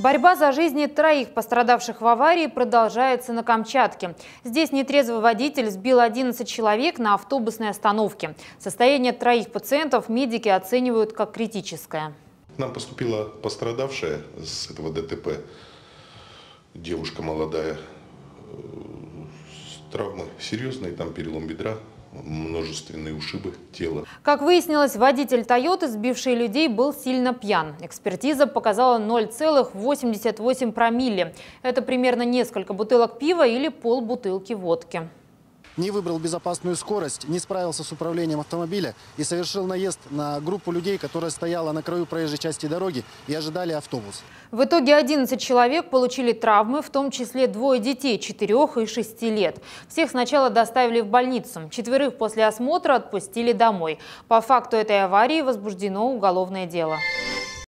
Борьба за жизни троих пострадавших в аварии продолжается на Камчатке. Здесь нетрезвый водитель сбил 11 человек на автобусной остановке. Состояние троих пациентов медики оценивают как критическое. нам поступила пострадавшая с этого ДТП, девушка молодая, э, с травмой серьезной там перелом бедра, множественные ушибы тела. Как выяснилось, водитель «Тойоты», сбивший людей, был сильно пьян. Экспертиза показала 0,88 промилле. Это примерно несколько бутылок пива или полбутылки водки не выбрал безопасную скорость, не справился с управлением автомобиля и совершил наезд на группу людей, которая стояла на краю проезжей части дороги и ожидали автобус. В итоге 11 человек получили травмы, в том числе двое детей 4 и 6 лет. Всех сначала доставили в больницу, четверых после осмотра отпустили домой. По факту этой аварии возбуждено уголовное дело.